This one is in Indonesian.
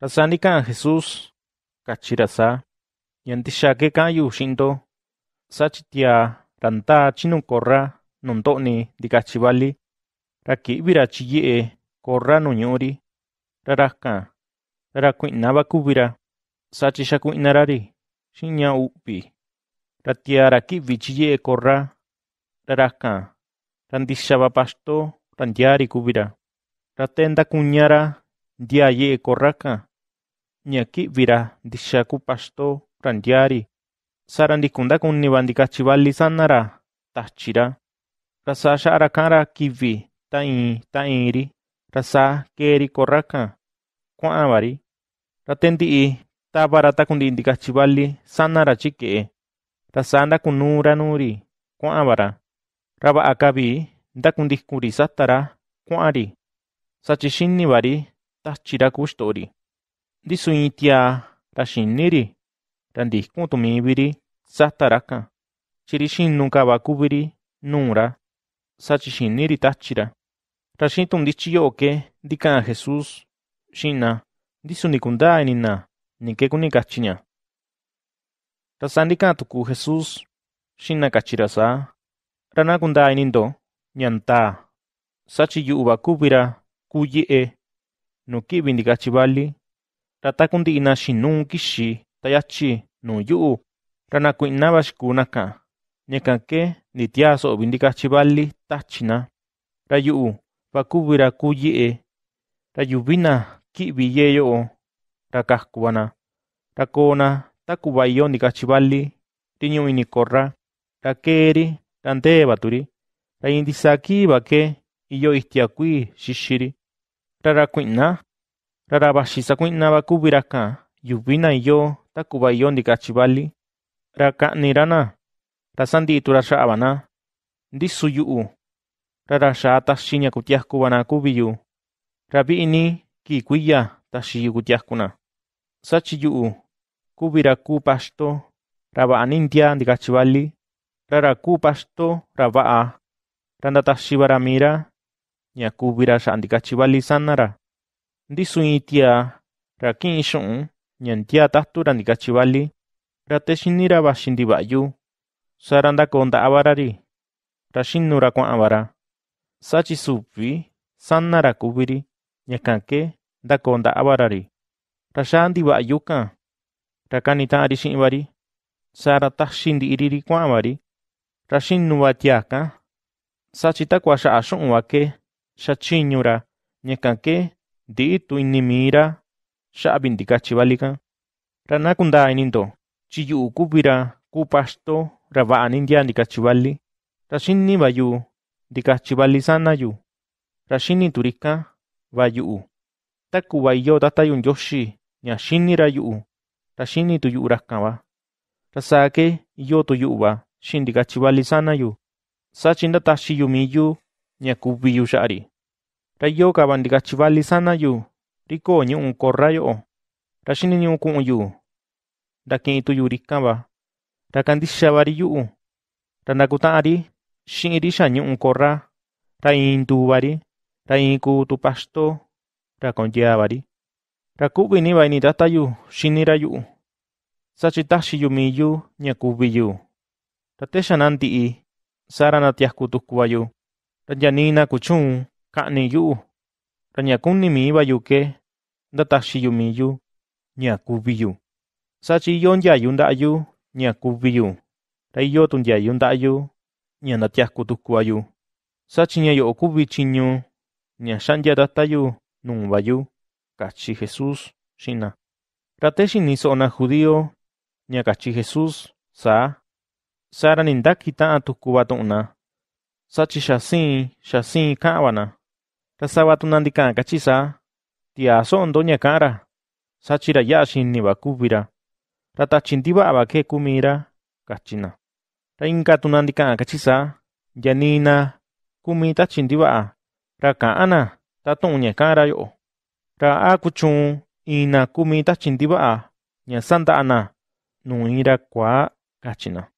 Rasánika Jesús Jesus ñantixakeka yang sa sachitia ranta chinukorra nontó'ni ndikachi vali raki ki'vira chiye'e korra noñu'uri raraka rajkan ra kui'na vakúvira ku chixakui'narari xiña u'pi ratia raki vichiye korra raraka rajkan pasto randiari kubira ratenda ntiari kúvira ra korraka ñakí'viraj ndiyakúpaxtó randiari sa'ra ndijkundá ra ndikachivali sana'ra tajchirá rasá arakara kivi ta'in ta'inri rasá keeri korráka kua'anvari ra té ndi'i tábara takundi ndikachivali sana'rachi ke'e rasá ndakunúranuri kua'anvara ra va'akavi ndakundijkuri satará kua'anri sachixínivari tajchiraku kustori. Ndisui tía taxiníri randijkun tumibiri sa taraka chiri xinu kabakubiri nura sachixiniri tachira raxin tumdichi di suni kunda Jesús xina ndisunikundaa inina nikekuninkachina Rasa ndikan tuku Jesús xina kachira sa ranakundaa inindo nyanta, sachi yu'u bakubira nuki bindi ndikachivali Ratakunti'ina xinú kixí tayachí nuu yu'u ranakui'naba xkuna'a, ñe'käke nitiaso binikachí bali táchina ra yu'u bakúvira ku ye'e ra yuvina ki'vi ye yo'o ra kajkubana ra koona takuva'i yo nikachi bali ri ñu'u inikora ra baturi ra ndeevaturi ra intisakíva ke iyo ijtiakui xixiri ra rakui'ná. Rarabaxiza kui'naba kubiraka, yubina iyo, takuba iyo ndikachibali. Rakanirana, rasanditura sha'abana, rara yu'u. Raraxa taxiña kutiajkubana kubiyu. ini kikuiya taxiyu kutiajkuna. Sachi yu'u, kubiraku rara raba'anintia ndikachibali. Raraku paxto, raba'a. Randataxibara mira, ñakubira xa'andikachibali sanara ndi suin tia raki'in xu'un ñantia tajtura nikachibali ra di xintivayu sa ra ntako nta'avara ri ra xinura kua'avara sa chisuvi sana ra kuviri ñakãke ntako nta'avara ri ra cha ntiva'yuka ra kanita'ari chi'vari sa ra taxi nti'iriri kua'avari ra xinuva tiaka sa chitakuacha'a xu'unva ke cha chíñura ke di mira, Di'itu inimira xa'abintika chibálika ranakundaa ininto chi kupasto raba rava'ani ndia nikachibali Rasini bayu sana yu. Rasini turika bayu Taku bayu'u takubayo tatayun yoxi ñaxinira yu'u raxini tuyu'uraka'ba rasake iyo sana yu. sanayu tashi yu miyu ñakuviyu shari kawan bandikachivali sana yu, riko ñu'u korrayo o, raxini ñu'u ku'un yu, raki'in tu yu rikava, rakandixavari yu'u, ranakuta'ari, xi'iri xa ñu'u korra, ra raiku tu pasto, rakonyeavari, waini data yu, xinira yu'u, sachitaxi yu mi yu, ñakuvi yu, ratexananti'i, saranatiajkutukvayu, ranyanina kuchun kani Ka'niyu'u ra ñakúnimi ibayuke ndataxiyomiyu ña kuviyu sachi iyo ndyayu nda'ayu ña kuviyu ra iyo chi nyu nya shan ya da ta yu chiñu ba yu ka chi jesus shina ra te judio nya ka kachi jesus saa sara nindaki tu na sa chi sha sin sha sin ka wa na kachisa. chisa, son doña kara, sachira yashin rata ratachintiva'ava abake kumira, kachina. kan chisa, yanina kumi a ra ka'ana tatu'uña kara yo Ra akuchun ina kumita kumi a ña ana nu'ira kwa kachina.